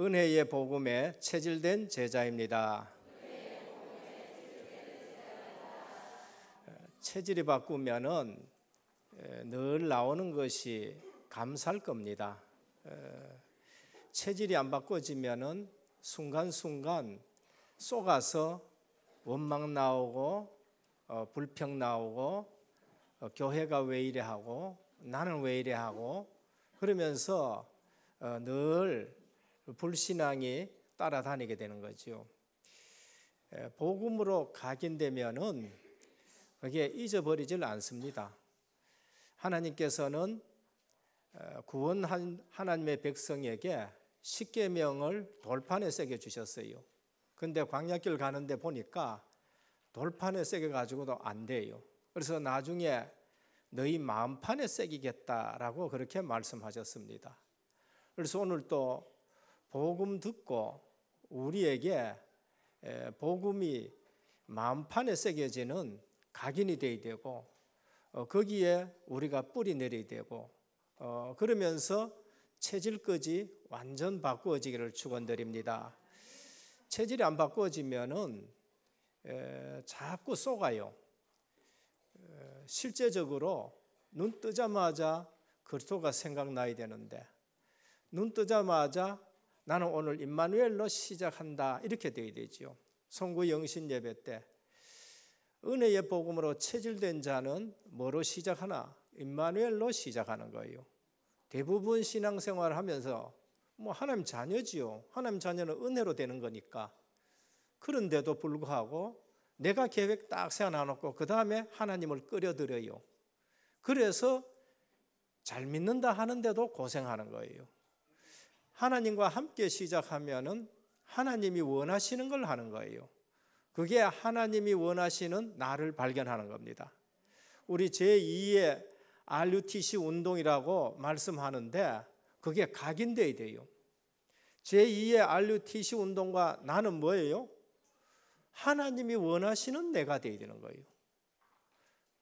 은혜의 복음에 체질된 제자입니다. 체질이 바꾸면은 늘 나오는 것이 감사할 겁니다. 체질이 안 바꿔지면은 순간순간 쏘가서 원망 나오고 어, 불평 나오고 어, 교회가 왜 이래 하고 나는 왜 이래 하고 그러면서 어, 늘 불신앙이 따라다니게 되는 거지요. 복음으로 각인되면은 그게 잊어버리질 않습니다. 하나님께서는 구원한 하나님의 백성에게 십계명을 돌판에 새겨 주셨어요. 근데 광야길 가는데 보니까 돌판에 새겨 가지고도 안 돼요. 그래서 나중에 너희 마음판에 새기겠다라고 그렇게 말씀하셨습니다. 그래서 오늘 또 복음 듣고 우리에게 복음이 마음판에 새겨지는 각인이 돼야 되고 어, 거기에 우리가 뿌리 내려야 되고 어, 그러면서 체질까지 완전 바꾸어지기를 축원드립니다. 체질이 안 바꾸어지면은 자꾸 속아요. 실제적으로 눈 뜨자마자 그리스도가 생각나야 되는데 눈 뜨자마자 나는 오늘 임마누엘로 시작한다 이렇게 되어야 되지요. 성구 영신 예배 때 은혜의 복음으로 체질된 자는 뭐로 시작하나? 임마누엘로 시작하는 거예요. 대부분 신앙생활 하면서 뭐 하나님 자녀지요. 하나님 자녀는 은혜로 되는 거니까. 그런데도 불구하고 내가 계획 딱세워놓고그 다음에 하나님을 끌어들여요. 그래서 잘 믿는다 하는데도 고생하는 거예요. 하나님과 함께 시작하면은 하나님이 원하시는 걸 하는 거예요. 그게 하나님이 원하시는 나를 발견하는 겁니다. 우리 제2의 RUTC 운동이라고 말씀하는데 그게 각인돼야 돼요. 제2의 RUTC 운동과 나는 뭐예요? 하나님이 원하시는 내가 돼야 되는 거예요.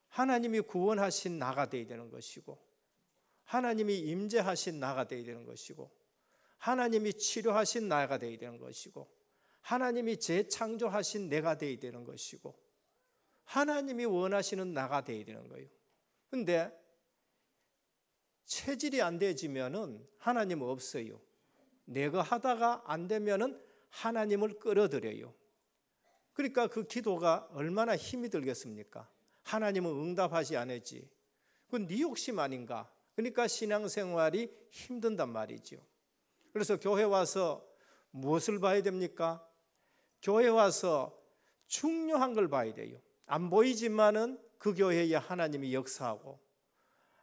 하나님이 구원하신 나가 돼야 되는 것이고 하나님이 임재하신 나가 돼야 되는 것이고 하나님이 치료하신 나가 되어야 되는 것이고 하나님이 재창조하신 내가 되어야 되는 것이고 하나님이 원하시는 나가 되어야 되는 거예요. 근데 체질이 안 돼지면은 하나님 없어요. 내가 하다가 안 되면은 하나님을 끌어들여요. 그러니까 그 기도가 얼마나 힘이 들겠습니까? 하나님은 응답하지 않았지. 그건 네 욕심 아닌가? 그러니까 신앙생활이 힘든단 말이죠. 그래서 교회 와서 무엇을 봐야 됩니까? 교회 와서 중요한 걸 봐야 돼요. 안 보이지만은 그 교회에 하나님이 역사하고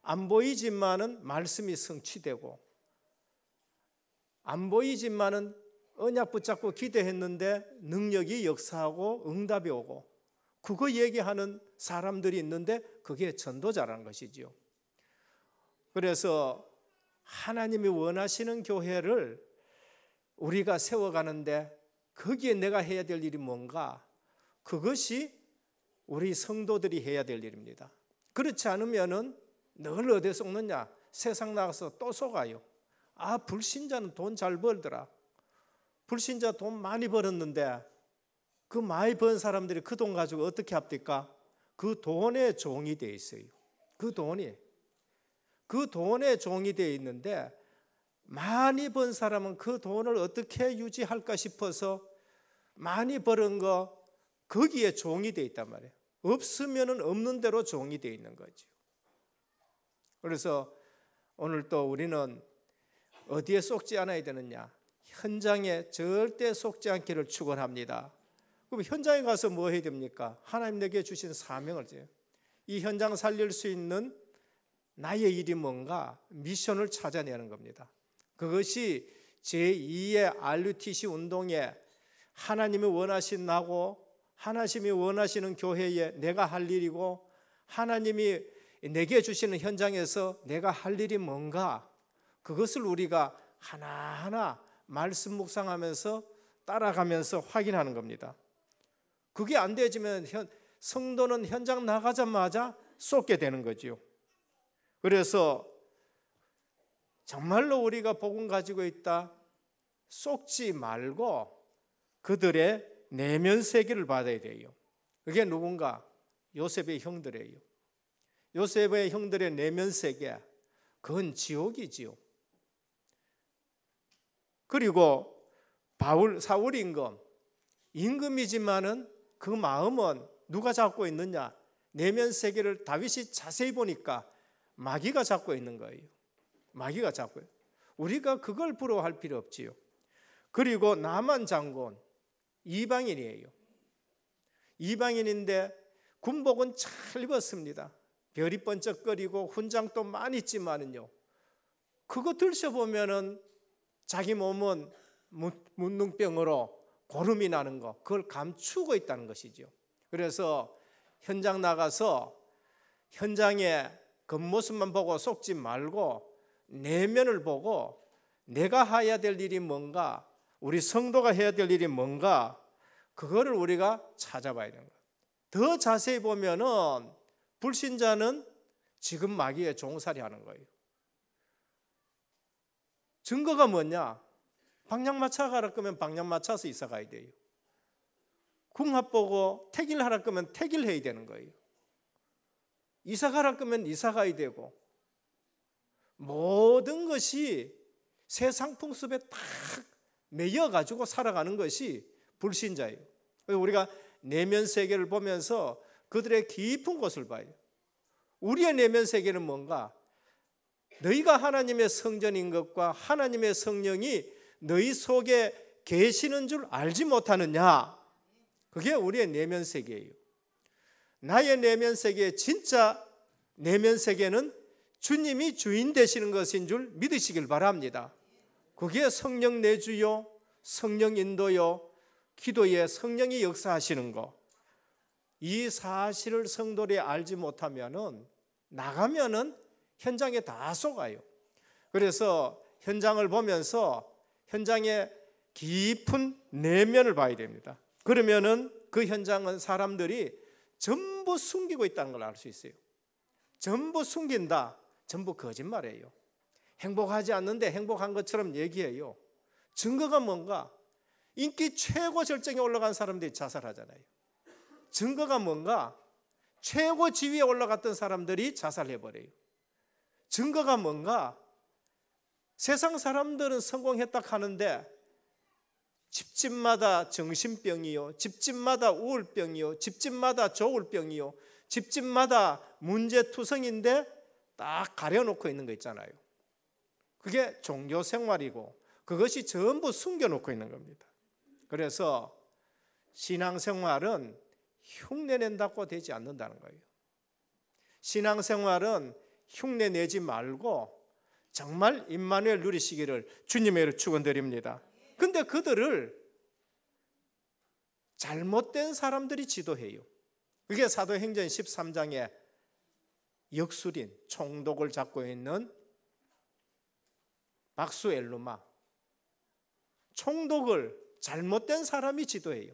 안 보이지만은 말씀이 성취되고 안 보이지만은 언약 붙잡고 기대했는데 능력이 역사하고 응답이 오고 그거 얘기하는 사람들이 있는데 그게 전도자라는 것이지요. 그래서 하나님이 원하시는 교회를 우리가 세워가는데 거기에 내가 해야 될 일이 뭔가 그것이 우리 성도들이 해야 될 일입니다. 그렇지 않으면은 늘 어디에 속느냐? 세상 나가서 또 속아요. 아, 불신자는 돈 잘 벌더라. 불신자 돈 많이 벌었는데 그 많이 번 사람들이 그 돈 가지고 어떻게 합니까? 그 돈에 종이 돼 있어요. 그 돈이 그 돈에 종이 되어 있는데 많이 번 사람은 그 돈을 어떻게 유지할까 싶어서 많이 버는 거 거기에 종이 되어 있단 말이에요. 없으면 없는 대로 종이 되어 있는 거죠. 그래서 오늘 또 우리는 어디에 속지 않아야 되느냐? 현장에 절대 속지 않기를 축원합니다. 그럼 현장에 가서 뭐 해야 됩니까? 하나님 내게 주신 사명을 지요. 이 현장 살릴 수 있는 나의 일이 뭔가 미션을 찾아내는 겁니다. 그것이 제2의 RUTC 운동에 하나님이 원하신 나고 하나님이 원하시는 교회에 내가 할 일이고 하나님이 내게 주시는 현장에서 내가 할 일이 뭔가 그것을 우리가 하나하나 말씀 묵상하면서 따라가면서 확인하는 겁니다. 그게 안 되지면 성도는 현장 나가자마자 쏟게 되는 거지요. 그래서 정말로 우리가 복음 가지고 있다. 속지 말고 그들의 내면 세계를 받아야 돼요. 그게 누군가? 요셉의 형들이에요. 요셉의 형들의 내면 세계, 그건 지옥이지요. 그리고 바울, 사울 임금, 임금이지만은 그 마음은 누가 잡고 있느냐? 내면 세계를 다윗이 자세히 보니까 마귀가 잡고 있는 거예요. 마귀가 잡고요. 우리가 그걸 부러워할 필요 없지요. 그리고 남한 장군 이방인이에요. 이방인인데 군복은 잘 입었습니다. 별이 번쩍거리고 훈장도 많이 있지만은요. 그거 들셔보면은 자기 몸은 문둥병으로 고름이 나는 거 그걸 감추고 있다는 것이죠. 그래서 현장 나가서 현장에 겉모습만 보고 속지 말고 내면을 보고 내가 해야 될 일이 뭔가 우리 성도가 해야 될 일이 뭔가 그거를 우리가 찾아봐야 되는 거예요. 더 자세히 보면은 불신자는 지금 마귀의 종살이 하는 거예요. 증거가 뭐냐? 방향 맞춰가라 끄면 방향 맞춰서 있어가야 돼요. 궁합 보고 택일 하라 끄면 택일 해야 되는 거예요. 이사가라 끄면 이사가이 되고 모든 것이 세상 풍습에 딱 매여 가지고 살아가는 것이 불신자예요. 우리가 내면 세계를 보면서 그들의 깊은 곳을 봐요. 우리의 내면 세계는 뭔가? 너희가 하나님의 성전인 것과 하나님의 성령이 너희 속에 계시는 줄 알지 못하느냐? 그게 우리의 내면 세계예요. 나의 내면 세계 진짜 내면 세계는 주님이 주인 되시는 것인 줄 믿으시길 바랍니다. 그게 성령 내주요, 성령 인도요, 기도에 성령이 역사하시는 거. 이 사실을 성도들 알지 못하면은 나가면은 현장에 다 속아요. 그래서 현장을 보면서 현장의 깊은 내면을 봐야 됩니다. 그러면은 그 현장은 사람들이 전 전부 숨기고 있다는 걸 알 수 있어요. 전부 숨긴다. 전부 거짓말이에요. 행복하지 않는데 행복한 것처럼 얘기해요. 증거가 뭔가? 인기 최고 절정에 올라간 사람들이 자살하잖아요. 증거가 뭔가? 최고 지위에 올라갔던 사람들이 자살해버려요. 증거가 뭔가? 세상 사람들은 성공했다 하는데 집집마다 정신병이요, 집집마다 우울병이요, 집집마다 조울병이요, 집집마다 문제투성인데 딱 가려놓고 있는 거 있잖아요. 그게 종교 생활이고 그것이 전부 숨겨놓고 있는 겁니다. 그래서 신앙 생활은 흉내낸다고 되지 않는다는 거예요. 신앙 생활은 흉내내지 말고 정말 임만을 누리시기를 주님의 축원드립니다. 근데 그들을 잘못된 사람들이 지도해요. 그게 사도행전 13장에 역술인 총독을 잡고 있는 박수 엘루마 총독을 잘못된 사람이 지도해요.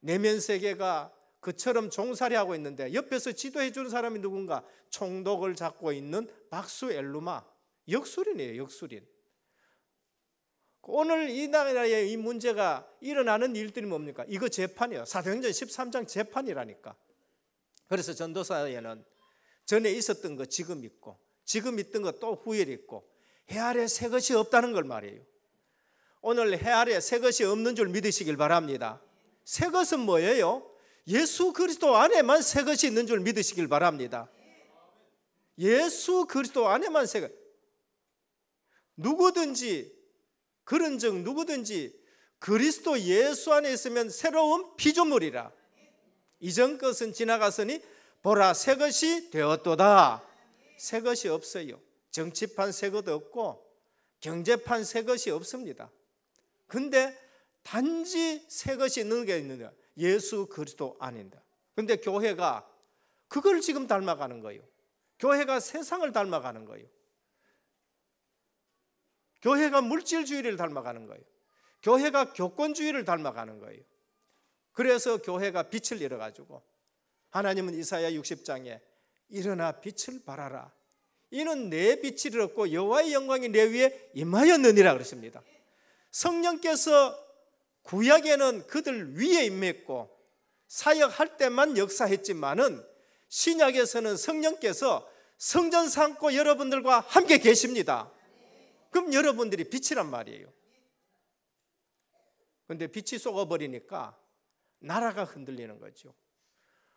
내면 세계가 그처럼 종살이 하고 있는데 옆에서 지도해 주는 사람이 누군가 총독을 잡고 있는 박수 엘루마 역술인이에요. 역술인. 오늘 이 나라에 이 문제가 일어나는 일들이 뭡니까? 이거 재판이요 사도행전 13장 재판이라니까. 그래서 전도사에는 전에 있었던 거 지금 있고 지금 있던 거 또 후에 있고 해 아래 새 것이 없다는 걸 말이에요. 오늘 해 아래 새 것이 없는 줄 믿으시길 바랍니다. 새 것은 뭐예요? 예수 그리스도 안에만 새 것이 있는 줄 믿으시길 바랍니다. 예수 그리스도 안에만 새 것. 누구든지 그런즉 누구든지 그리스도 예수 안에 있으면 새로운 피조물이라. 이전 것은 지나갔으니 보라 새 것이 되었도다. 새 것이 없어요. 정치판 새 것도 없고 경제판 새 것이 없습니다. 근데 단지 새 것이 있는 게 있느냐? 예수 그리스도 아닌다. 근데 교회가 그걸 지금 닮아가는 거예요. 교회가 세상을 닮아가는 거예요. 교회가 물질주의를 닮아가는 거예요. 교회가 교권주의를 닮아가는 거예요. 그래서 교회가 빛을 잃어가지고 하나님은 이사야 60장에 일어나 빛을 발하라. 이는 내빛을 잃었고 여호와의 영광이 내 위에 임하였느니라 그러십니다. 성령께서 구약에는 그들 위에 임했고 사역할 때만 역사했지만은 신약에서는 성령께서 성전 삼고 여러분들과 함께 계십니다. 그럼 여러분들이 빛이란 말이에요. 근데 빛이 쏘아버리니까 나라가 흔들리는 거죠.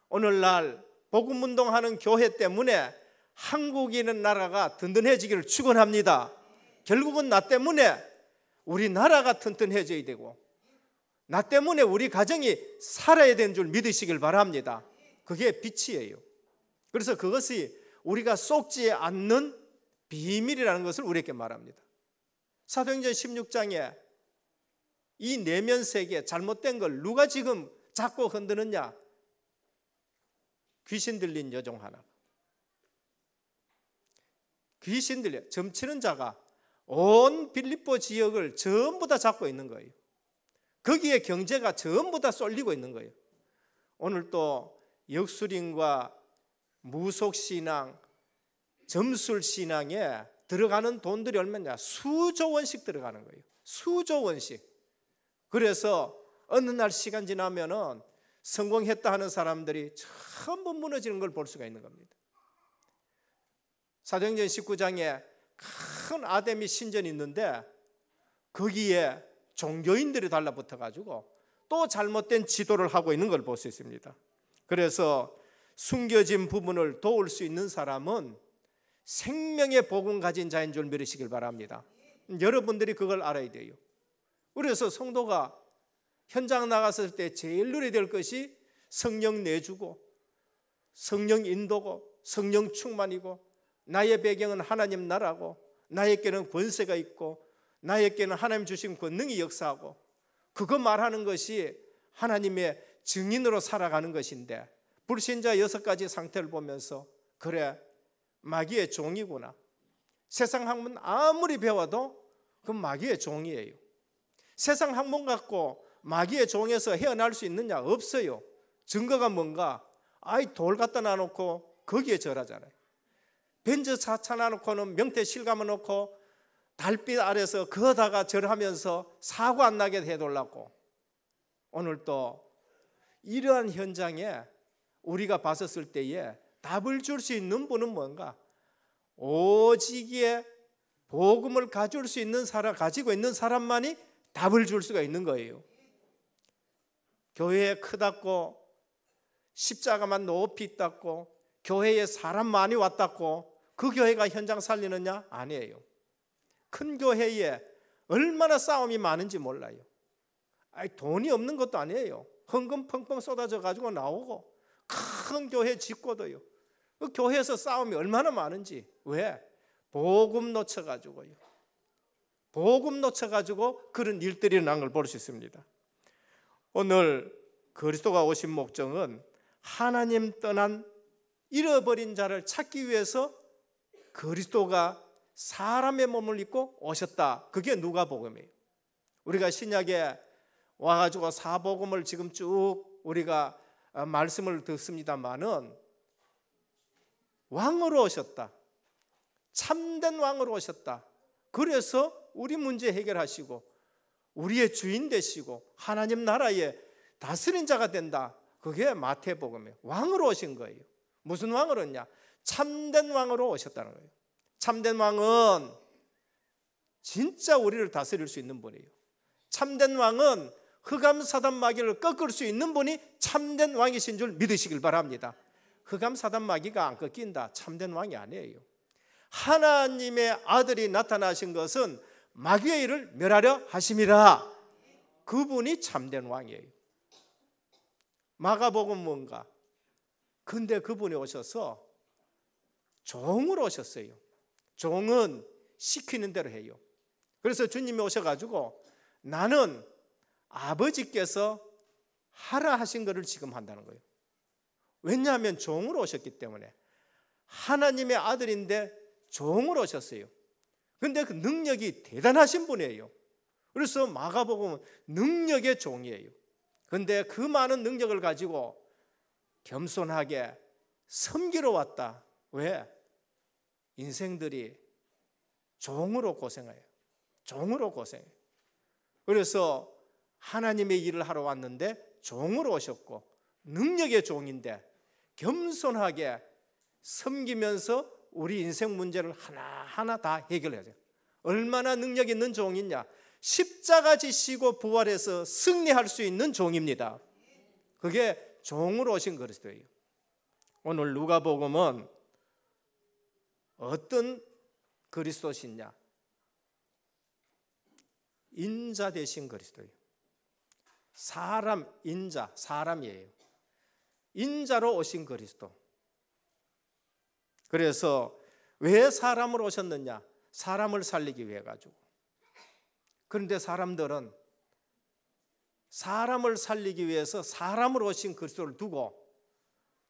오늘날 복음 운동하는 교회 때문에 한국이는 나라가 든든해지기를 축원합니다. 결국은 나 때문에 우리 나라가 튼튼해져야 되고 나 때문에 우리 가정이 살아야 되는 줄 믿으시길 바랍니다. 그게 빛이에요. 그래서 그것이 우리가 쏟지 않는 비밀이라는 것을 우리에게 말합니다. 사도행전 16장에 이 내면 세계 잘못된 걸 누가 지금 자꾸 흔드느냐? 귀신 들린 여종 하나. 귀신 들려 점치는 자가 온 빌립보 지역을 전부 다 잡고 있는 거예요. 거기에 경제가 전부 다 쏠리고 있는 거예요. 오늘 또 역수림과 무속신앙, 점술 신앙에 들어가는 돈들이 얼마냐? 수조 원씩 들어가는 거예요. 수조 원씩. 그래서 어느 날 시간 지나면은 성공했다 하는 사람들이 전부 무너지는 걸 볼 수가 있는 겁니다. 사도행전 19장에 큰 아데미 신전이 있는데 거기에 종교인들이 달라붙어 가지고 또 잘못된 지도를 하고 있는 걸 볼 수 있습니다. 그래서 숨겨진 부분을 도울 수 있는 사람은 생명의 복음 가진 자인 줄 믿으시길 바랍니다. 여러분들이 그걸 알아야 돼요. 그래서 성도가 현장 나갔을 때 제일 눈에 될 것이 성령 내주고 성령 인도고 성령 충만이고 나의 배경은 하나님 나라고 나에게는 권세가 있고 나에게는 하나님 주신 권능이 역사하고 그거 말하는 것이 하나님의 증인으로 살아가는 것인데 불신자 여섯 가지 상태를 보면서 그래 마귀의 종이구나. 세상 학문 아무리 배워도 그 마귀의 종이에요. 세상 학문 갖고 마귀의 종에서 헤어날 수 있느냐? 없어요. 증거가 뭔가? 아이 돌 갖다 놔놓고 거기에 절하잖아요. 벤즈 사 차놔놓고는 명태실 감을놓고 달빛 아래서 거다가 절하면서 사고 안 나게 해달라고. 오늘 또 이러한 현장에 우리가 봤었을 때에 답을 줄 수 있는 분은 뭔가? 오직에 복음을 가질 수 있는 사람, 가지고 있는 사람만이 답을 줄 수가 있는 거예요. 교회에 크다고 십자가만 높이 있다고 교회에 사람 많이 왔다고 그 교회가 현장 살리느냐? 아니에요. 큰 교회에 얼마나 싸움이 많은지 몰라요. 아니, 돈이 없는 것도 아니에요. 헌금 펑펑 쏟아져 가지고 나오고 큰 교회 짓고도요. 그 교회에서 싸움이 얼마나 많은지 왜 복음 놓쳐가지고요. 복음 놓쳐가지고 그런 일들이 일어난 걸 볼 수 있습니다. 오늘 그리스도가 오신 목적은 하나님 떠난 잃어버린 자를 찾기 위해서 그리스도가 사람의 몸을 입고 오셨다. 그게 누가복음이에요. 우리가 신약에 와가지고 사복음을 지금 쭉 우리가 어, 말씀을 듣습니다만은 왕으로 오셨다. 참된 왕으로 오셨다. 그래서 우리 문제 해결하시고 우리의 주인 되시고 하나님 나라의 다스린 자가 된다. 그게 마태복음이에요. 왕으로 오신 거예요. 무슨 왕으로냐? 참된 왕으로 오셨다는 거예요. 참된 왕은 진짜 우리를 다스릴 수 있는 분이에요. 참된 왕은 흑암 사단 마귀를 꺾을 수 있는 분이 참된 왕이신 줄 믿으시길 바랍니다. 흑암 그 사단 마귀가 안 꺾인다. 참된 왕이 아니에요. 하나님의 아들이 나타나신 것은 마귀의 일을 멸하려 하심이라. 그분이 참된 왕이에요. 마가복음 뭔가. 근데 그분이 오셔서 종으로 오셨어요. 종은 시키는 대로 해요. 그래서 주님이 오셔가지고 나는 아버지께서 하라 하신 것을 지금 한다는 거예요. 왜냐하면 종으로 오셨기 때문에 하나님의 아들인데 종으로 오셨어요. 근데 그 능력이 대단하신 분이에요. 그래서 마가복음은 능력의 종이에요. 근데 그 많은 능력을 가지고 겸손하게 섬기러 왔다. 왜? 인생들이 종으로 고생해요. 종으로 고생해요. 그래서 하나님의 일을 하러 왔는데 종으로 오셨고 능력의 종인데 겸손하게 섬기면서 우리 인생 문제를 하나하나 다 해결해야 돼요. 얼마나 능력 있는 종이냐. 십자가 지시고 부활해서 승리할 수 있는 종입니다. 그게 종으로 오신 그리스도예요. 오늘 누가복음은 어떤 그리스도시냐? 인자 대신 그리스도예요. 사람 인자 사람이에요. 인자로 오신 그리스도. 그래서 왜 사람을 오셨느냐? 사람을 살리기 위해 가지고. 그런데 사람들은 사람을 살리기 위해서 사람을 오신 그리스도를 두고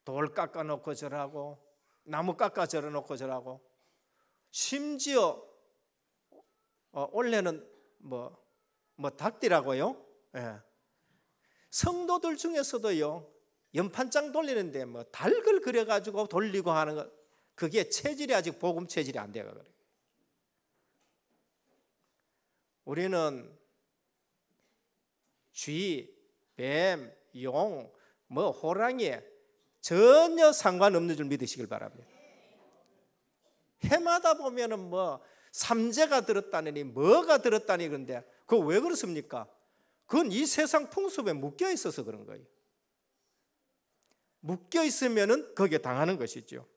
돌 깎아 놓고 절하고 나무 깎아 절어 놓고 절하고 심지어 어, 원래는 뭐뭐 뭐 닭띠라고요. 예. 성도들 중에서도요. 연판장 돌리는데 뭐 달글 그려가지고 돌리고 하는 거 그게 체질이 아직 복음 체질이 안 돼요. 그래. 우리는 쥐, 뱀, 용, 뭐 호랑이 전혀 상관없는 줄 믿으시길 바랍니다. 해마다 보면은 뭐 삼재가 들었다느니 뭐가 들었다니 그런데 그 왜 그렇습니까? 그건 이 세상 풍습에 묶여 있어서 그런 거예요. 묶여 있으면은 거기에 당하는 것이죠.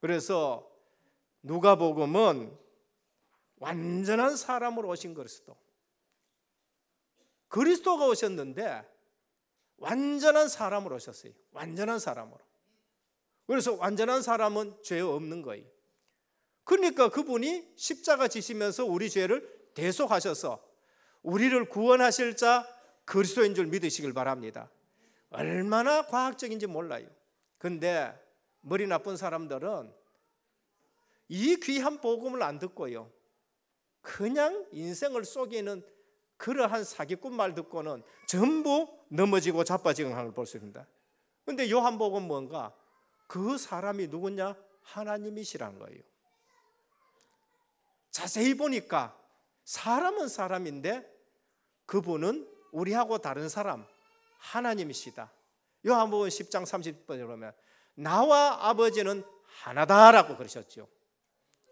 그래서 누가복음은 완전한 사람으로 오신 그리스도. 그리스도가 오셨는데 완전한 사람으로 오셨어요. 완전한 사람으로. 그래서 완전한 사람은 죄 없는 거예요. 그러니까 그분이 십자가 지시면서 우리 죄를 대속하셔서 우리를 구원하실 자 그리스도인 줄 믿으시길 바랍니다. 얼마나 과학적인지 몰라요. 근데 머리 나쁜 사람들은 이 귀한 복음을 안 듣고요. 그냥 인생을 속이는 그러한 사기꾼 말 듣고는 전부 넘어지고 자빠지는걸 볼 수 있습니다. 근데 요한복음 뭔가 그 사람이 누구냐? 하나님이시라는 거예요. 자세히 보니까 사람은 사람인데 그분은 우리하고 다른 사람, 하나님이시다. 요한복음 10장 30번 그러면 나와 아버지는 하나다라고 그러셨죠.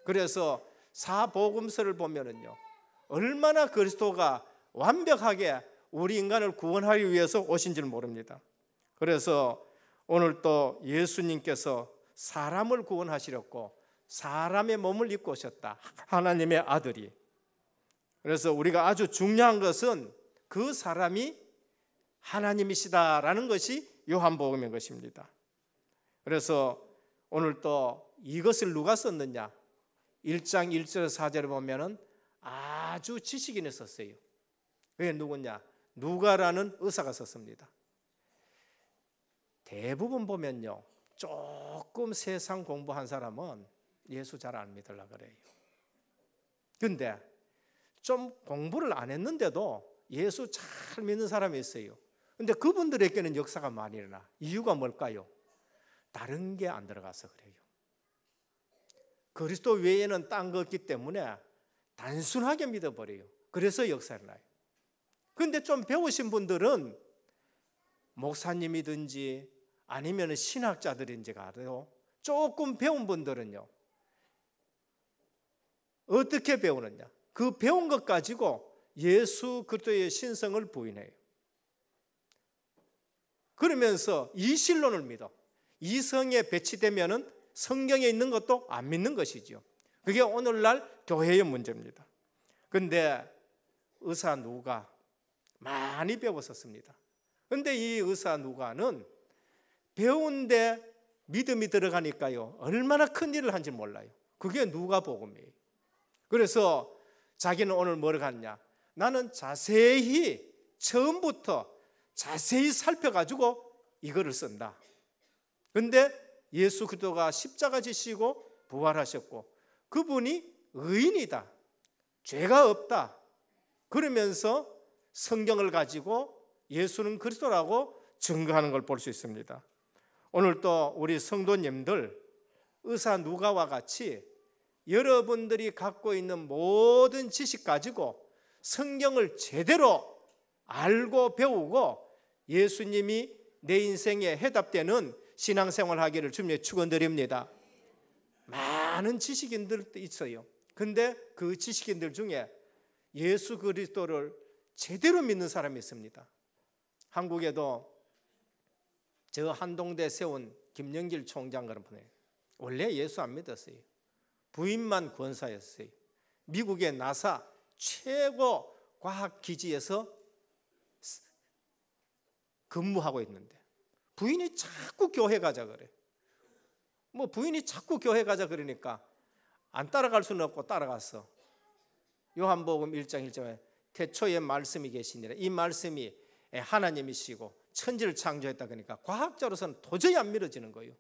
그래서 사복음서를 보면은요. 얼마나 그리스도가 완벽하게 우리 인간을 구원하기 위해서 오신 줄 모릅니다. 그래서 오늘 또 예수님께서 사람을 구원하시렸고 사람의 몸을 입고 오셨다. 하나님의 아들이. 그래서 우리가 아주 중요한 것은 그 사람이 하나님이시다라는 것이 요한복음인 것입니다. 그래서 오늘 또 이것을 누가 썼느냐? 1장 1절 4절을 보면은 아주 지식인이 썼어요. 왜 누구냐? 누가라는 의사가 썼습니다. 대부분 보면요. 조금 세상 공부한 사람은 예수 잘 안 믿으려 그래요. 근데 좀 공부를 안 했는데도 예수 잘 믿는 사람이 있어요. 근데 그분들에게는 역사가 많이 일어나. 이유가 뭘까요? 다른 게 안 들어가서 그래요. 그리스도 외에는 딴 거기 때문에 단순하게 믿어버려요. 그래서 역사를 나요. 근데 좀 배우신 분들은 목사님이든지 아니면 신학자들인지 가도 조금 배운 분들은요. 어떻게 배우느냐? 그 배운 것 가지고 예수 그리스도의 신성을 부인해요. 그러면서 이신론을 믿어. 이성에 배치되면 성경에 있는 것도 안 믿는 것이죠. 그게 오늘날 교회의 문제입니다. 근데 의사 누가 많이 배웠었습니다. 근데 이 의사 누가는 배운데 믿음이 들어가니까요. 얼마나 큰 일을 한지 몰라요. 그게 누가 복음이에요. 그래서 자기는 오늘 뭐를 갔냐? 나는 자세히 처음부터 자세히 살펴가지고 이거를 쓴다. 근데 예수 그리스도가 십자가 지시고 부활하셨고 그분이 의인이다. 죄가 없다. 그러면서 성경을 가지고 예수는 그리스도라고 증거하는 걸 볼 수 있습니다. 오늘 또 우리 성도님들 의사 누가와 같이 여러분들이 갖고 있는 모든 지식 가지고 성경을 제대로 알고 배우고 예수님이 내 인생에 해답되는 신앙생활 하기를 주님의 축원드립니다. 많은 지식인들도 있어요. 근데 그 지식인들 중에 예수 그리스도를 제대로 믿는 사람이 있습니다. 한국에도 저 한동대 세운 김영길 총장 그런 분이 원래 예수 안 믿었어요. 부인만 권사였어요. 미국의 나사 최고 과학 기지에서 근무하고 있는데 부인이 자꾸 교회 가자 그래. 뭐 부인이 자꾸 교회 가자 그러니까 안 따라갈 수는 없고 따라갔어. 요한복음 1장 1절에 태초에 말씀이 계시니라. 이 말씀이 하나님이시고 천지를 창조했다 그러니까 과학자로서는 도저히 안 믿어지는 거예요.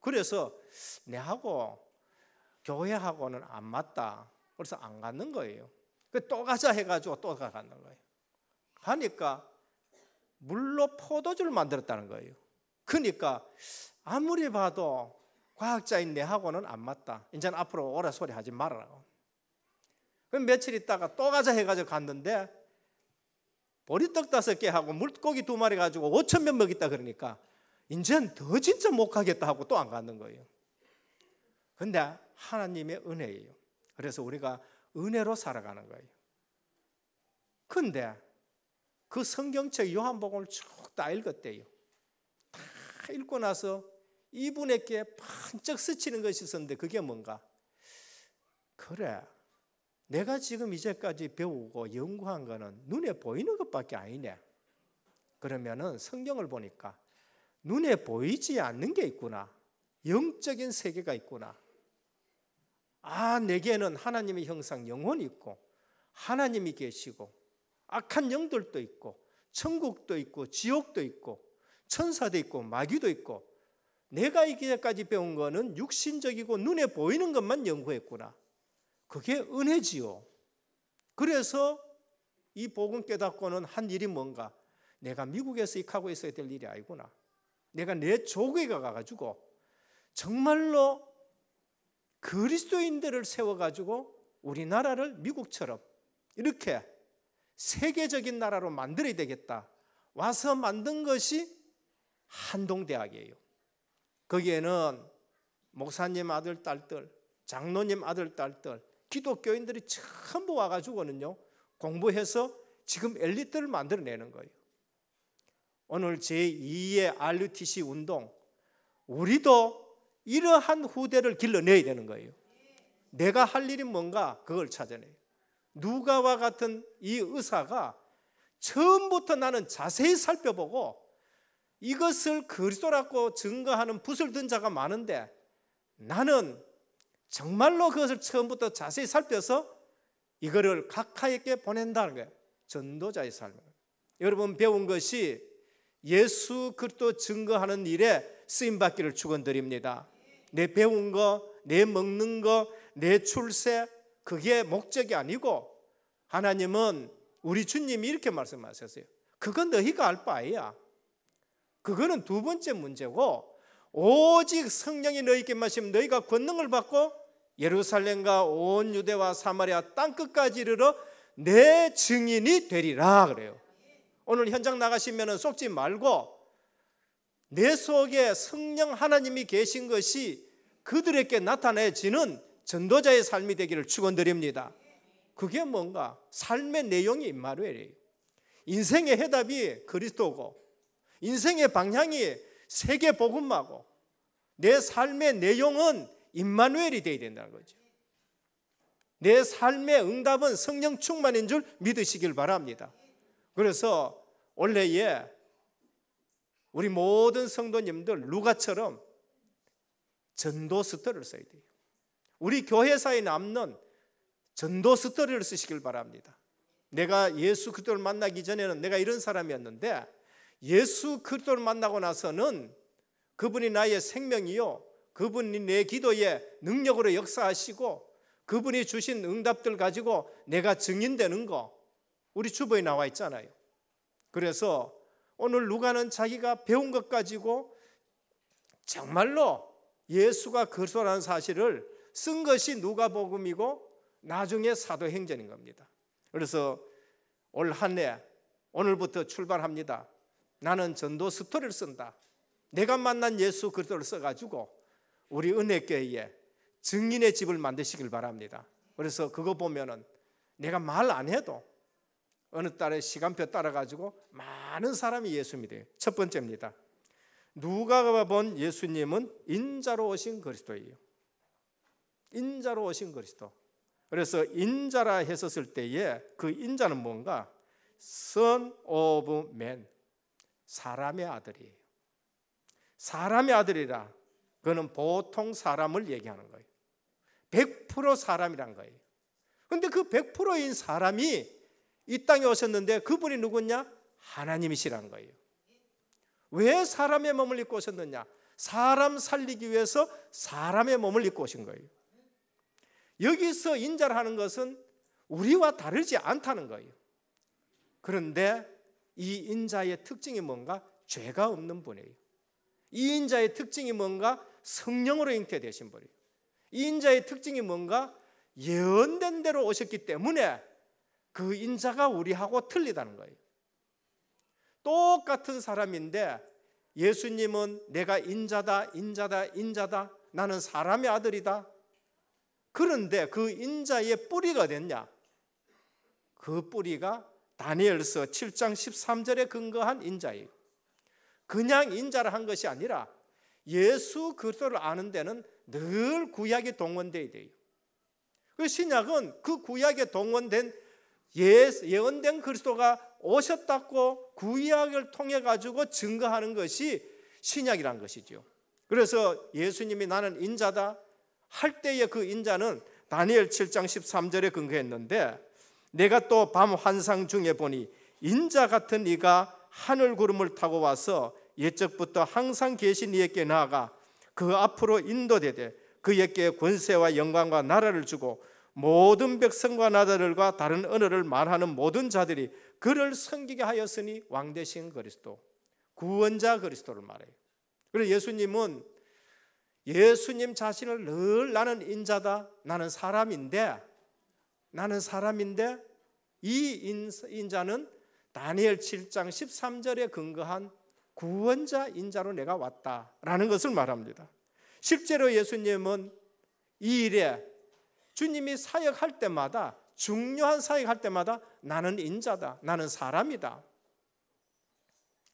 그래서 내하고 교회하고는 안 맞다. 그래서 안 가는 거예요. 그 또 가자 해가지고 또 가는 거예요. 가니까 물로 포도주를 만들었다는 거예요. 그러니까 아무리 봐도 과학자인 내하고는 안 맞다. 이제는 앞으로 오래 소리 하지 말아라. 그럼 며칠 있다가 또 가자 해가지고 갔는데 보리떡 다섯 개 하고 물고기 두 마리 가지고 5천 명 먹겠다 그러니까 이젠 더 진짜 못 가겠다 하고 또 안 가는 거예요. 근데 하나님의 은혜예요. 그래서 우리가 은혜로 살아가는 거예요. 근데 그 성경책 요한복음을 쭉 다 읽었대요. 다 읽고 나서 이분에게 반짝 스치는 것이 있었는데 그게 뭔가? 그래. 내가 지금 이제까지 배우고 연구한 거는 눈에 보이는 것밖에 아니네. 그러면은 성경을 보니까 눈에 보이지 않는 게 있구나. 영적인 세계가 있구나. 아, 내게는 하나님의 형상 영혼이 있고 하나님이 계시고 악한 영들도 있고 천국도 있고 지옥도 있고 천사도 있고 마귀도 있고 내가 이기까지 배운 거는 육신적이고 눈에 보이는 것만 연구했구나. 그게 은혜지요. 그래서 이 복음 깨닫고는 한 일이 뭔가 내가 미국에서 익하고 있어야 될 일이 아니구나. 내가 내 조국에 가가지고 정말로 그리스도인들을 세워가지고 우리나라를 미국처럼 이렇게 세계적인 나라로 만들어야 되겠다. 와서 만든 것이 한동대학이에요. 거기에는 목사님 아들, 딸들, 장로님 아들, 딸들, 기독교인들이 전부 와가지고는요, 공부해서 지금 엘리트를 만들어내는 거예요. 오늘 제2의 RUTC 운동, 우리도 이러한 후대를 길러내야 되는 거예요. 내가 할 일이 뭔가 그걸 찾아내요. 누가와 같은 이 의사가 처음부터 나는 자세히 살펴보고 이것을 그리스도라고 증거하는 붓을 든 자가 많은데 나는 정말로 그것을 처음부터 자세히 살펴서 이거를 각하에게 보낸다는 거예요. 전도자의 삶. 을 여러분 배운 것이 예수 그리스도 증거하는 일에 쓰임 받기를 축원드립니다. 내 배운 거, 내 먹는 거, 내 출세, 그게 목적이 아니고 하나님은 우리 주님이 이렇게 말씀하셨어요. 그건 너희가 알 바야. 그거는 두 번째 문제고 오직 성령이 너희에게만 시 너희가 권능을 받고 예루살렘과 온 유대와 사마리아 땅 끝까지 이르러 내 증인이 되리라 그래요. 오늘 현장 나가시면 속지 말고 내 속에 성령 하나님이 계신 것이 그들에게 나타내지는 전도자의 삶이 되기를 축원드립니다. 그게 뭔가 삶의 내용이 임마누엘이에요. 인생의 해답이 그리스도고 인생의 방향이 세계 복음마고 내 삶의 내용은 임마누엘이 되야 된다는 거죠. 내 삶의 응답은 성령 충만인 줄 믿으시길 바랍니다. 그래서 원래에 우리 모든 성도님들 루가처럼 전도스터를 써야 돼요. 우리 교회사에 남는 전도 스토리를 쓰시길 바랍니다. 내가 예수 그리스도를 만나기 전에는 내가 이런 사람이었는데 예수 그리스도를 만나고 나서는 그분이 나의 생명이요 그분이 내 기도에 능력으로 역사하시고 그분이 주신 응답들 가지고 내가 증인되는 거 우리 주보에 나와 있잖아요. 그래서 오늘 누가는 자기가 배운 것 가지고 정말로 예수가 그리스도라는 사실을 쓴 것이 누가복음이고 나중에 사도행전인 겁니다. 그래서 올 한해 오늘부터 출발합니다. 나는 전도 스토리를 쓴다. 내가 만난 예수 그리스도를 써가지고 우리 은혜교회에 증인의 집을 만드시길 바랍니다. 그래서 그거 보면은 내가 말 안 해도 어느 달에 시간표 따라가지고 많은 사람이 예수 믿어요. 첫 번째입니다. 누가본 예수님은 인자로 오신 그리스도예요. 인자로 오신 그리스도. 그래서 인자라 했었을 때에 그 인자는 뭔가 Son o 사람의 아들이에요. 사람의 아들이라 그거는 보통 사람을 얘기하는 거예요. 100% 사람이란 거예요. 근데 그 100%인 사람이 이 땅에 오셨는데 그분이 누구냐? 하나님이시란 거예요. 왜 사람의 몸을 입고 오셨느냐? 사람 살리기 위해서 사람의 몸을 입고 오신 거예요. 여기서 인자라는 것은 우리와 다르지 않다는 거예요. 그런데 이 인자의 특징이 뭔가? 죄가 없는 분이에요. 이 인자의 특징이 뭔가? 성령으로 잉태되신 분이에요. 이 인자의 특징이 뭔가? 예언된 대로 오셨기 때문에 그 인자가 우리하고 틀리다는 거예요. 똑같은 사람인데 예수님은 내가 인자다, 인자다, 인자다, 나는 사람의 아들이다, 그런데 그 인자의 뿌리가 됐냐? 그 뿌리가 다니엘서 7장 13절에 근거한 인자예요. 그냥 인자를 한 것이 아니라 예수 그리스도를 아는 데는 늘 구약이 동원돼야 돼요. 그 신약은 그 구약에 동원된 예, 예언된 그리스도가 오셨다고 구약을 통해 가지고 증거하는 것이 신약이란 것이죠. 그래서 예수님이 나는 인자다. 할때에그 인자는 다니엘 7장 13절에 근거했는데 내가 또 밤 환상 중에 보니 인자 같은 이가 하늘 구름을 타고 와서 예적부터 항상 계신 이에게 나아가 그 앞으로 인도되되 그에게 권세와 영광과 나라를 주고 모든 백성과 나라들과 다른 언어를 말하는 모든 자들이 그를 섬기게 하였으니 왕 대신 그리스도 구원자 그리스도를 말해요. 그래서 예수님은 예수님 자신을 늘 나는 인자다. 나는 사람인데 나는 사람인데 이 인자는 다니엘 7장 13절에 근거한 구원자 인자로 내가 왔다라는 것을 말합니다. 실제로 예수님은 이 일에 주님이 사역할 때마다 중요한 사역할 때마다 나는 인자다. 나는 사람이다.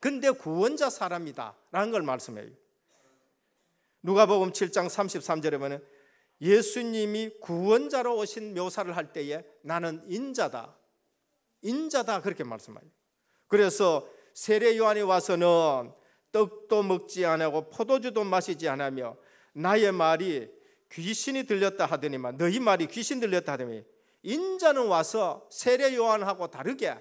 근데 구원자 사람이다라는 걸 말씀해요. 누가복음 7장 33절에 보면 예수님이 구원자로 오신 묘사를 할 때에 나는 인자다. 인자다 그렇게 말씀하죠. 그래서 세례 요한이 와서는 떡도 먹지 않고 포도주도 마시지 않으며 나의 말이 귀신이 들렸다 하더니만 너희 말이 귀신 들렸다 하더니 인자는 와서 세례 요한하고 다르게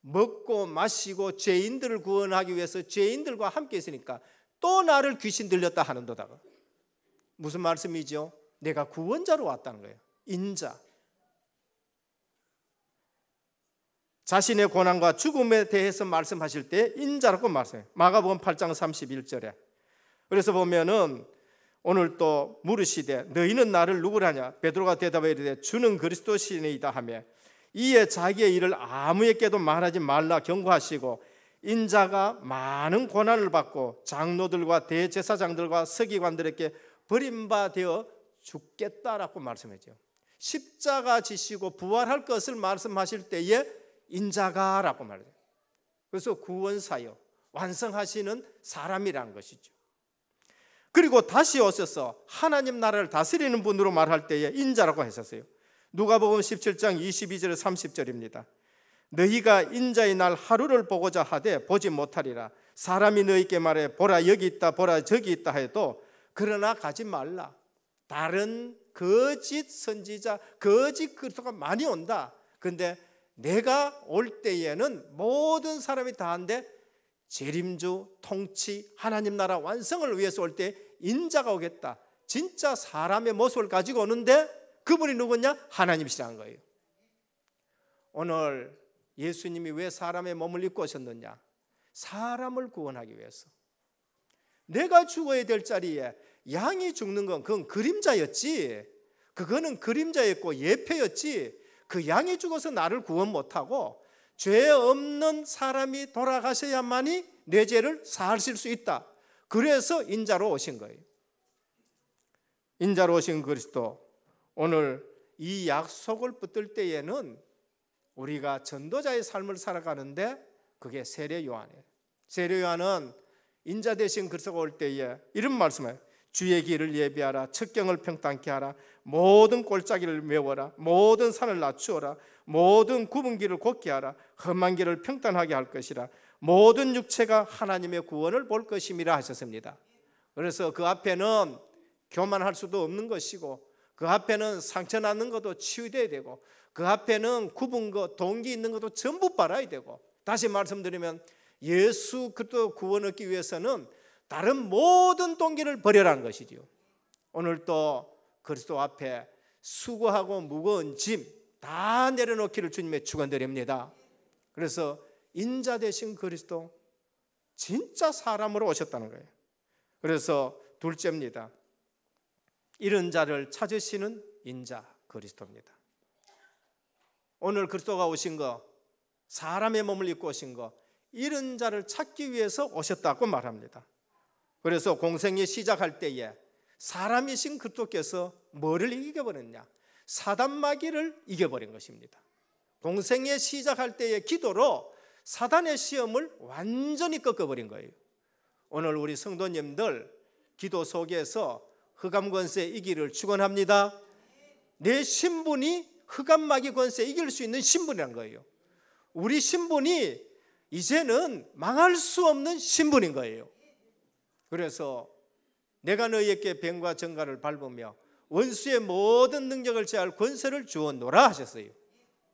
먹고 마시고 죄인들을 구원하기 위해서 죄인들과 함께 있으니까 또 나를 귀신 들렸다 하는도다 무슨 말씀이죠? 내가 구원자로 왔다는 거예요. 인자. 자신의 고난과 죽음에 대해서 말씀하실 때 인자라고 말씀해요. 마가복음 8장 31절에. 그래서 보면은 오늘 또 물으시되 너희는 나를 누구라냐? 베드로가 대답해 이르되 주는 그리스도시니이다 하며 이에 자기의 일을 아무에게도 말하지 말라 경고하시고 인자가 많은 고난을 받고 장로들과 대제사장들과 서기관들에게 버림받아 죽겠다라고 말씀했죠. 십자가 지시고 부활할 것을 말씀하실 때에 인자가라고 말해요. 그래서 구원사요 완성하시는 사람이란 것이죠. 그리고 다시 오셔서 하나님 나라를 다스리는 분으로 말할 때에 인자라고 하셨어요. 누가복음 17장 22절 30절입니다. 너희가 인자의 날 하루를 보고자 하되 보지 못하리라 사람이 너희께 말해 보라 여기 있다 보라 저기 있다 해도 그러나 가지 말라 다른 거짓 선지자 거짓 그리스도가 많이 온다 근데 내가 올 때에는 모든 사람이 다한데 재림주 통치 하나님 나라 완성을 위해서 올 때 인자가 오겠다 진짜 사람의 모습을 가지고 오는데 그분이 누구냐 하나님이시라는 거예요 오늘 예수님이 왜 사람의 몸을 입고 오셨느냐? 사람을 구원하기 위해서. 내가 죽어야 될 자리에 양이 죽는 건 그건 그림자였지. 그거는 그림자였고 예표였지. 그 양이 죽어서 나를 구원 못하고 죄 없는 사람이 돌아가셔야만이 내 죄를 사하실 수 있다. 그래서 인자로 오신 거예요. 인자로 오신 그리스도. 오늘 이 약속을 붙들 때에는 우리가 전도자의 삶을 살아가는데 그게 세례 요한이에요. 세례 요한은 인자 대신 그리스도가 올 때에 이런 말씀을 주의 길을 예비하라 측경을 평탄케 하라 모든 골짜기를 메워라 모든 산을 낮추어라 모든 굽은 길을 곱게 하라 험한 길을 평탄하게 할 것이라 모든 육체가 하나님의 구원을 볼 것임이라 하셨습니다. 그래서 그 앞에는 교만할 수도 없는 것이고 그 앞에는 상처 나는 것도 치유돼야 되고 그 앞에는 굽은 거, 동기 있는 것도 전부 빨아야 되고 다시 말씀드리면 예수 그리스도 구원 얻기 위해서는 다른 모든 동기를 버려라는 것이지요. 오늘 또 그리스도 앞에 수고하고 무거운 짐 다 내려놓기를 주님의 축원드립니다. 그래서 인자 되신 그리스도 진짜 사람으로 오셨다는 거예요. 그래서 둘째입니다. 이런 자를 찾으시는 인자 그리스도입니다. 오늘 그리스도가 오신 거, 사람의 몸을 입고 오신 거, 이런 자를 찾기 위해서 오셨다고 말합니다. 그래서 공생이 시작할 때에 사람이신 그리스도께서 뭐를 이겨버렸냐? 사단 마귀를 이겨버린 것입니다. 공생의 시작할 때의 기도로 사단의 시험을 완전히 꺾어버린 거예요. 오늘 우리 성도님들 기도 속에서 흑암 권세 이기를 축원합니다. 내 신분이 흑암 마귀 권세 이길 수 있는 신분이란 거예요. 우리 신분이 이제는 망할 수 없는 신분인 거예요. 그래서 내가 너희에게 병과 정가를 밟으며 원수의 모든 능력을 제할 권세를 주었노라 하셨어요.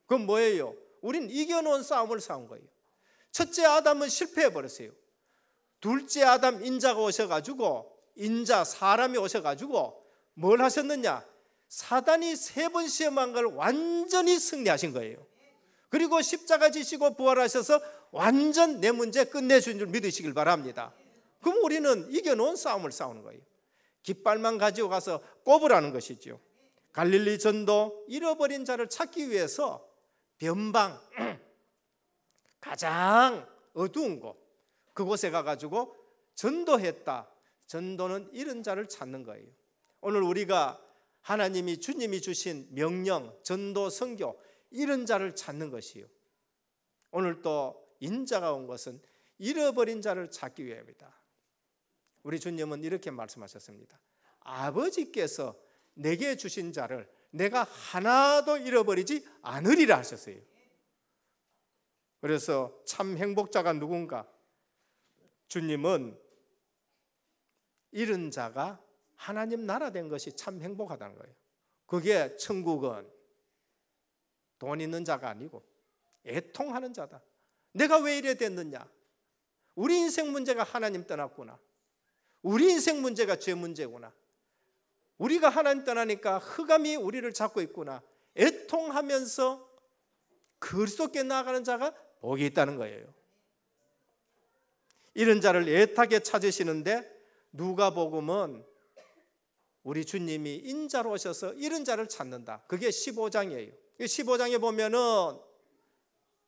그건 뭐예요? 우린 이겨놓은 싸움을 싸운 거예요. 첫째 아담은 실패해버렸어요. 둘째 아담 인자가 오셔가지고 인자 사람이 오셔가지고 뭘 하셨느냐? 사단이 세 번 시험한 걸 완전히 승리하신 거예요. 그리고 십자가 지시고 부활하셔서 완전 내 문제 끝내신줄 믿으시길 바랍니다. 그럼 우리는 이겨놓은 싸움을 싸우는 거예요. 깃발만 가지고 가서 꼽으라는 것이지요. 갈릴리 전도 잃어버린 자를 찾기 위해서 변방 가장 어두운 곳 그곳에 가가지고 전도했다. 전도는 잃은 자를 찾는 거예요. 오늘 우리가 하나님이 주님이 주신 명령, 전도, 성교 이런 자를 찾는 것이요. 오늘 또 인자가 온 것은 잃어버린 자를 찾기 위함이다. 우리 주님은 이렇게 말씀하셨습니다. 아버지께서 내게 주신 자를 내가 하나도 잃어버리지 않으리라 하셨어요. 그래서 참 행복자가 누군가? 주님은 잃은 자가 하나님 나라 된 것이 참 행복하다는 거예요. 그게 천국은 돈 있는 자가 아니고 애통하는 자다. 내가 왜 이래 됐느냐? 우리 인생 문제가 하나님 떠났구나. 우리 인생 문제가 죄 문제구나. 우리가 하나님 떠나니까 흑암이 우리를 잡고 있구나. 애통하면서 그리스도께 나아가는 자가 복이 있다는 거예요. 이런 자를 애타게 찾으시는데 누가복음은 우리 주님이 인자로 오셔서 이런 자를 찾는다. 그게 15장이에요. 15장에 보면은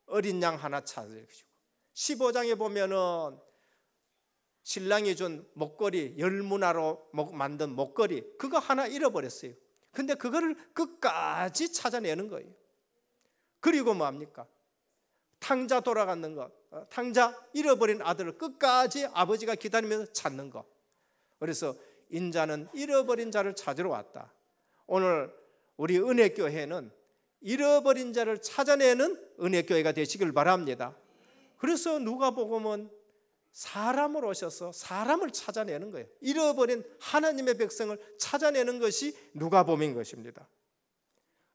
어린 양 하나 찾으시고 15장에 보면은 신랑이 준 목걸이 열문화로 만든 목걸이 그거 하나 잃어버렸어요. 근데 그거를 끝까지 찾아내는 거예요. 그리고 뭐합니까? 탕자 돌아가는 것, 어, 탕자 잃어버린 아들을 끝까지 아버지가 기다리면서 찾는 것. 그래서 인자는 잃어버린 자를 찾으러 왔다. 오늘 우리 은혜교회는 잃어버린 자를 찾아내는 은혜교회가 되시길 바랍니다. 그래서 누가복음은 사람을 오셔서 사람을 찾아내는 거예요. 잃어버린 하나님의 백성을 찾아내는 것이 누가복음인 것입니다.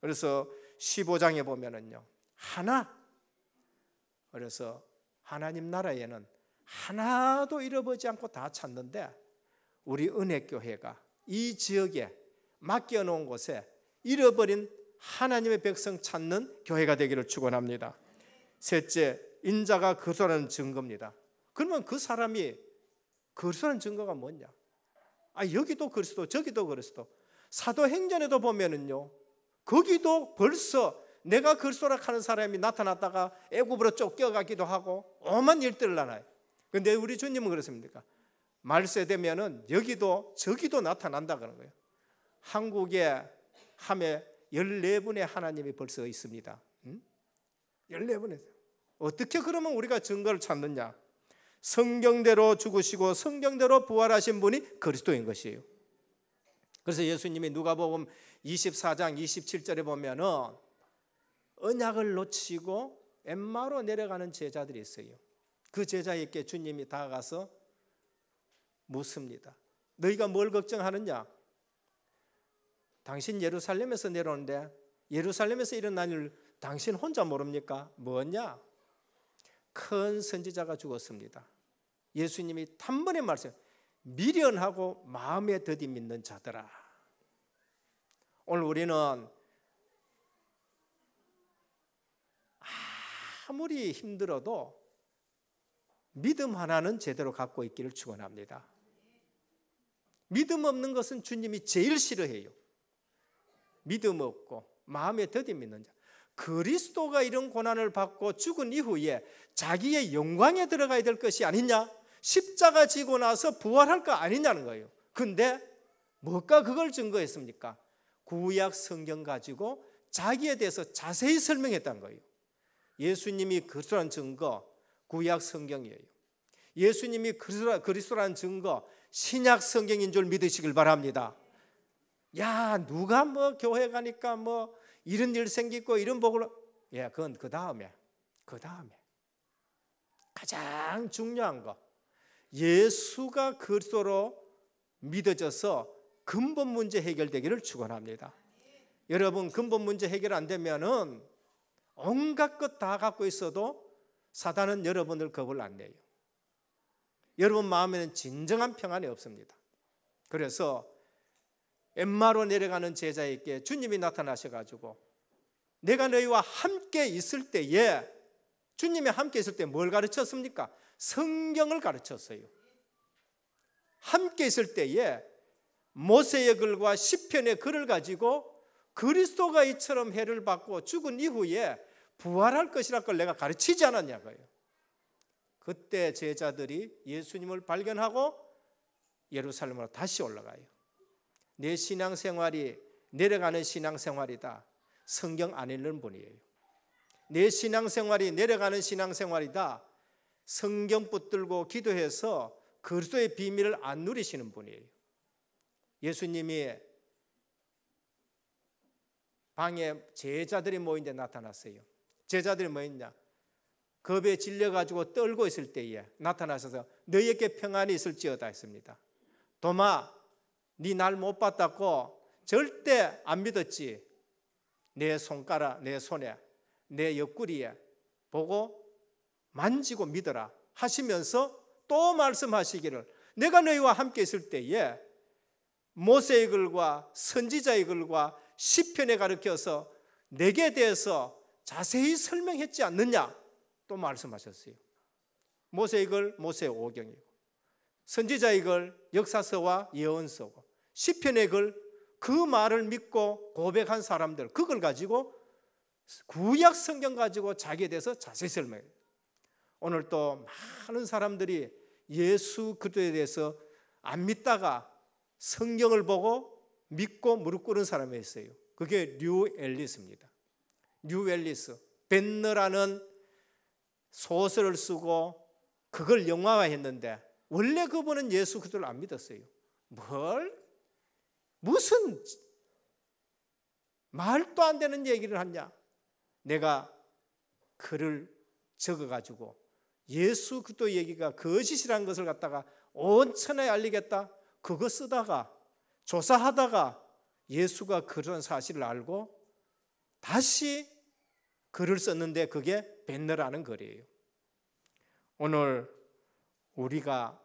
그래서 15장에 보면은요. 하나 그래서 하나님 나라에는 하나도 잃어버리지 않고 다 찾는데 우리 은혜교회가 이 지역에 맡겨놓은 곳에 잃어버린 하나님의 백성 찾는 교회가 되기를 축원합니다. 셋째, 인자가 거소라는 증거입니다. 그러면 그 사람이 거소라는 증거가 뭐냐? 아 여기도 그리스도, 저기도 그리스도. 사도행전에도 보면은요, 거기도 벌써 내가 그리스도라 하는 사람이 나타났다가 애굽으로 쫓겨가기도 하고 엄한 일들을 나나요. 근데 우리 주님은 그렇습니까? 말세 되면은 여기도 저기도 나타난다 그런 거예요. 한국에 함에 14분의 하나님이 벌써 있습니다. 음? 14분의 어떻게 그러면 우리가 증거를 찾느냐? 성경대로 죽으시고 성경대로 부활하신 분이 그리스도인 것이에요. 그래서 예수님이 누가복음 24장 27절에 보면은 언약을 놓치고 엠마로 내려가는 제자들이 있어요. 그 제자에게 주님이 다가가서 묻습니다. 너희가 뭘 걱정하느냐? 당신 예루살렘에서 내려오는데 예루살렘에서 일어난 일 당신 혼자 모릅니까? 뭐냐? 큰 선지자가 죽었습니다. 예수님이 단번에 말씀, 미련하고 마음에 더디 믿는 자들아. 오늘 우리는 아무리 힘들어도 믿음 하나는 제대로 갖고 있기를 축원합니다. 믿음 없는 것은 주님이 제일 싫어해요. 믿음 없고 마음에 더듬는 자. 그리스도가 이런 고난을 받고 죽은 이후에 자기의 영광에 들어가야 될 것이 아니냐? 십자가 지고 나서 부활할 거 아니냐는 거예요. 근데 뭐가 그걸 증거했습니까? 구약 성경 가지고 자기에 대해서 자세히 설명했다는 거예요. 예수님이 그리스도란 증거 구약 성경이에요. 예수님이 그리스도란 증거 신약 성경인 줄 믿으시길 바랍니다. 야, 누가 뭐 교회 가니까 뭐 이런 일 생기고 이런 복을 예, 그건 그 다음에. 그 다음에. 가장 중요한 거. 예수가 그리스도로 믿어져서 근본 문제 해결되기를 축원합니다. 여러분 근본 문제 해결 안 되면은 온갖 것 다 갖고 있어도 사단은 여러분을 겁을 안 내요. 여러분 마음에는 진정한 평안이 없습니다. 그래서 엠마로 내려가는 제자에게 주님이 나타나셔가지고 내가 너희와 함께 있을 때에 주님이 함께 있을 때 뭘 가르쳤습니까? 성경을 가르쳤어요. 함께 있을 때에 모세의 글과 시편의 글을 가지고 그리스도가 이처럼 해를 받고 죽은 이후에 부활할 것이라 걸 내가 가르치지 않았냐고요. 그때 제자들이 예수님을 발견하고 예루살렘으로 다시 올라가요. 내 신앙생활이 내려가는 신앙생활이다. 성경 안 읽는 분이에요. 내 신앙생활이 내려가는 신앙생활이다. 성경 붙들고 기도해서 그리스도의 비밀을 안 누리시는 분이에요. 예수님이 방에 제자들이 모인 데 나타났어요. 제자들이 뭐였냐? 겁에 질려가지고 떨고 있을 때에 나타나셔서 너희에게 평안이 있을지어다 했습니다. 도마, 네 날 못 봤다고 절대 안 믿었지. 내 손가락, 내 손에, 내 옆구리에 보고 만지고 믿어라 하시면서 또 말씀하시기를 내가 너희와 함께 있을 때에 모세의 글과 선지자의 글과 시편에 가르켜서 내게 대해서 자세히 설명했지 않느냐 또 말씀하셨어요. 모세 이걸 모세 오경이고 선지자 이걸 역사서와 예언서고 시편의 글그 말을 믿고 고백한 사람들 그걸 가지고 구약 성경 가지고 자기에 대해서 자세히 설명해. 오늘 또 많은 사람들이 예수 그리스도에 대해서 안 믿다가 성경을 보고 믿고 무릎 꿇은 사람이 있어요. 그게 뉴 앨리스입니다. 뉴 앨리스 벤너라는 소설을 쓰고 그걸 영화화했는데 원래 그분은 예수 그리스도를 안 믿었어요. 뭘 무슨 말도 안 되는 얘기를 하냐? 내가 글을 적어 가지고 예수 그리스도 얘기가 거짓이라 것을 갖다가 온 천하에 알리겠다. 그거 쓰다가 조사하다가 예수가 그런 사실을 알고 다시 글을 썼는데 그게 벤너라는 거리예요. 오늘 우리가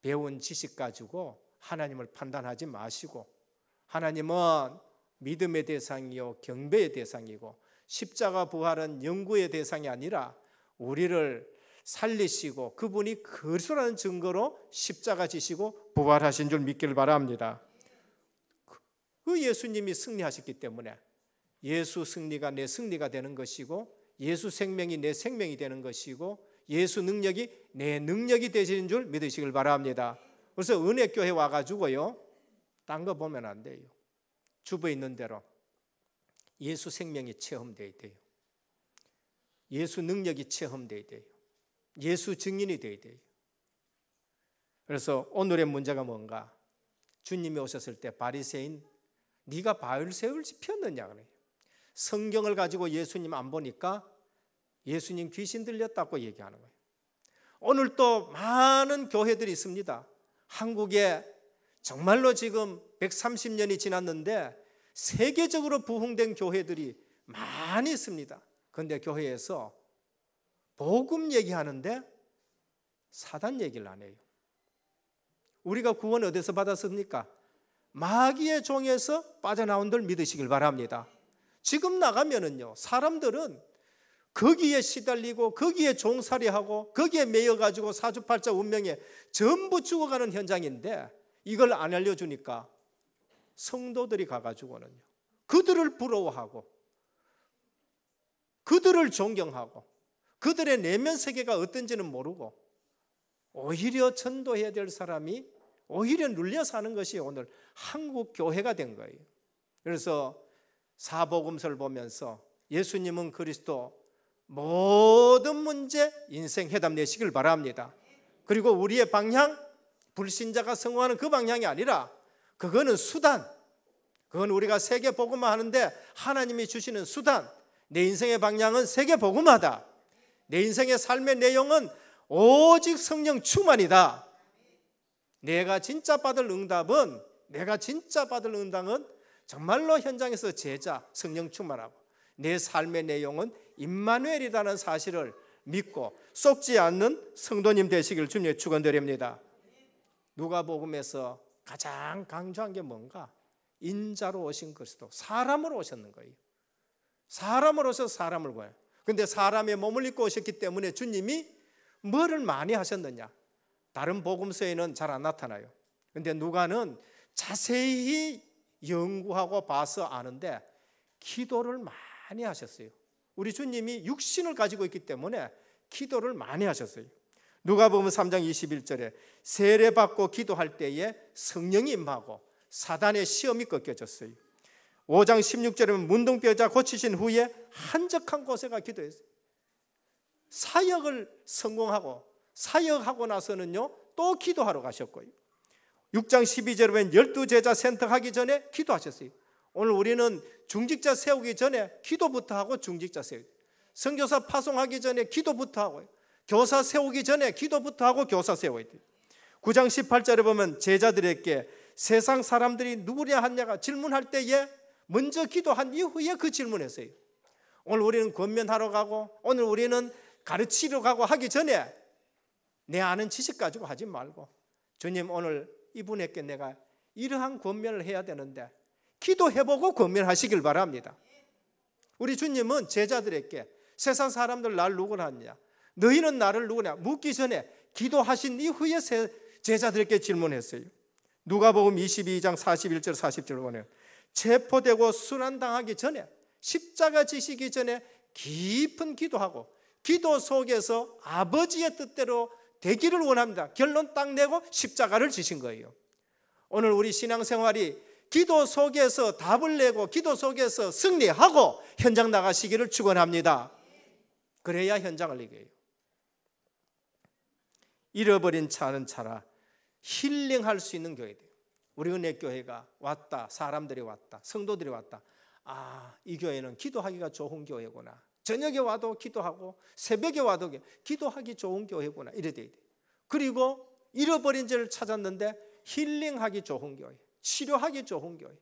배운 지식 가지고 하나님을 판단하지 마시고 하나님은 믿음의 대상이요 경배의 대상이고 십자가 부활은 연구의 대상이 아니라 우리를 살리시고 그분이 그리스도라는 증거로 십자가 지시고 부활하신 줄 믿기를 바랍니다. 그, 그 예수님이 승리하셨기 때문에 예수 승리가 내 승리가 되는 것이고 예수 생명이 내 생명이 되는 것이고 예수 능력이 내 능력이 되시는 줄 믿으시길 바랍니다. 그래서 은혜교회 와가지고요. 딴 거 보면 안 돼요. 주부에 있는 대로 예수 생명이 체험돼야 돼요. 예수 능력이 체험돼야 돼요. 예수 증인이 돼야 돼요. 그래서 오늘의 문제가 뭔가? 주님이 오셨을 때 바리새인 네가 바울새를 지폈느냐 그래요. 성경을 가지고 예수님 안 보니까 예수님 귀신 들렸다고 얘기하는 거예요. 오늘 또 많은 교회들이 있습니다. 한국에 정말로 지금 130년이 지났는데 세계적으로 부흥된 교회들이 많이 있습니다. 그런데 교회에서 복음 얘기하는데 사단 얘기를 안 해요. 우리가 구원 어디서 받았습니까? 마귀의 종에서 빠져나온들 믿으시길 바랍니다. 지금 나가면은요, 사람들은 거기에 시달리고 거기에 종살이하고 거기에 매여 가지고 사주팔자 운명에 전부 죽어가는 현장인데 이걸 안 알려주니까 성도들이 가가지고는요. 그들을 부러워하고 그들을 존경하고 그들의 내면 세계가 어떤지는 모르고 오히려 전도해야 될 사람이 오히려 눌려 사는 것이 오늘 한국 교회가 된 거예요. 그래서 사복음서를 보면서 예수님은 그리스도 모든 문제 인생 해답 내시길 바랍니다. 그리고 우리의 방향 불신자가 성공하는 그 방향이 아니라 그거는 수단. 그건 우리가 세계 복음화 하는데 하나님이 주시는 수단. 내 인생의 방향은 세계 복음화다. 내 인생의 삶의 내용은 오직 성령 충만이다. 내가 진짜 받을 응답은 내가 진짜 받을 응답은 정말로 현장에서 제자, 성령 충만하고 내 삶의 내용은 임마누엘이라는 사실을 믿고 속지 않는 성도님 되시길 주님의 축원드립니다. 누가복음에서 가장 강조한 게 뭔가? 인자로 오신 그리스도, 사람으로 오셨는 거예요. 사람으로 오셔서 사람을 구해요. 근데 사람의 몸을 입고 오셨기 때문에 주님이 뭐를 많이 하셨느냐? 다른 복음서에는 잘 안 나타나요. 근데 누가는 자세히 연구하고 봐서 아는데 기도를 많이 하셨어요. 우리 주님이 육신을 가지고 있기 때문에 기도를 많이 하셨어요. 누가 보면 3장 21절에 세례받고 기도할 때에 성령이 임하고 사단의 시험이 꺾여졌어요. 5장 16절에는 문둥뼈자 고치신 후에 한적한 곳에가 기도했어요. 사역을 성공하고 사역하고 나서는요 또 기도하러 가셨고요. 6장 12절에 보 열두 제자 센터 하기 전에 기도하셨어요. 오늘 우리는 중직자 세우기 전에 기도부터 하고 중직자 세우 선교사 파송하기 전에 기도부터 하고 교사 세우기 전에 기도부터 하고 교사 세워야 돼요. 9장 18절에 보면 제자들에게 세상 사람들이 누구냐 하냐가 질문할 때에 먼저 기도한 이후에 그 질문했어요. 오늘 우리는 권면하러 가고 오늘 우리는 가르치러 가고 하기 전에 내 아는 지식 가지고 하지 말고 주님 오늘 이분에게 내가 이러한 권면을 해야 되는데 기도해보고 권면하시길 바랍니다. 우리 주님은 제자들에게 세상 사람들 날 누구라 하냐 너희는 나를 누구냐 묻기 전에 기도하신 이후에 제자들에게 질문했어요. 누가복음 22장 41절 40절 보면 체포되고 순환당하기 전에 십자가 지시기 전에 깊은 기도하고 기도 속에서 아버지의 뜻대로 되기를 원합니다. 결론 딱 내고 십자가를 지신 거예요. 오늘 우리 신앙생활이 기도 속에서 답을 내고 기도 속에서 승리하고 현장 나가시기를 축원합니다. 그래야 현장을 이겨요. 잃어버린 차는 차라 힐링할 수 있는 교회 돼요. 우리 은혜 교회가 왔다. 사람들이 왔다. 성도들이 왔다. 아, 이 교회는 기도하기가 좋은 교회구나. 저녁에 와도 기도하고 새벽에 와도 기도하기 좋은 교회구나 이래 돼야 돼. 그리고 잃어버린 죄를 찾았는데 힐링하기 좋은 교회, 치료하기 좋은 교회.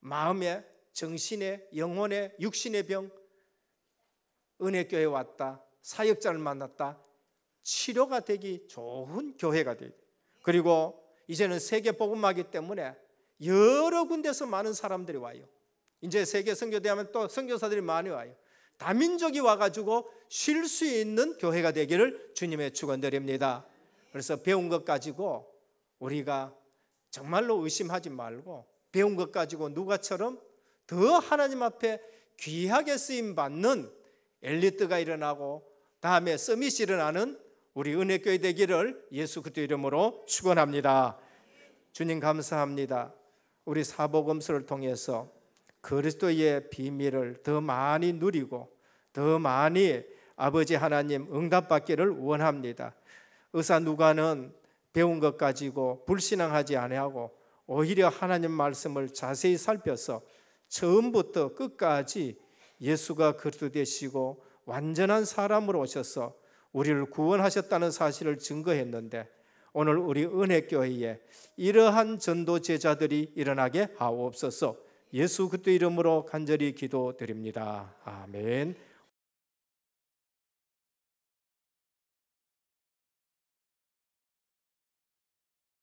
마음의, 정신의, 영혼의, 육신의 병 은혜 교회 왔다. 사역자를 만났다. 치료가 되기 좋은 교회가 돼. 그리고 이제는 세계 복음화기 때문에 여러 군데서 많은 사람들이 와요. 이제 세계 선교대하면 또 선교사들이 많이 와요. 다민족이 와가지고 쉴 수 있는 교회가 되기를 주님의 축원드립니다. 그래서 배운 것 가지고 우리가 정말로 의심하지 말고 배운 것 가지고 누가처럼 더 하나님 앞에 귀하게 쓰임 받는 엘리트가 일어나고 다음에 서밋이 일어나는 우리 은혜교회 되기를 예수 그리스도 이름으로 축원합니다. 주님 감사합니다. 우리 사복음서를 통해서 그리스도의 비밀을 더 많이 누리고 더 많이 아버지 하나님 응답받기를 원합니다. 의사 누가는 배운 것 가지고 불신앙하지 아니하고 오히려 하나님 말씀을 자세히 살펴서 처음부터 끝까지 예수가 그리스도 되시고 완전한 사람으로 오셔서 우리를 구원하셨다는 사실을 증거했는데 오늘 우리 은혜교회에 이러한 전도 제자들이 일어나게 하옵소서. 예수 그리 이름으로 간절히 기도드립니다. 아멘.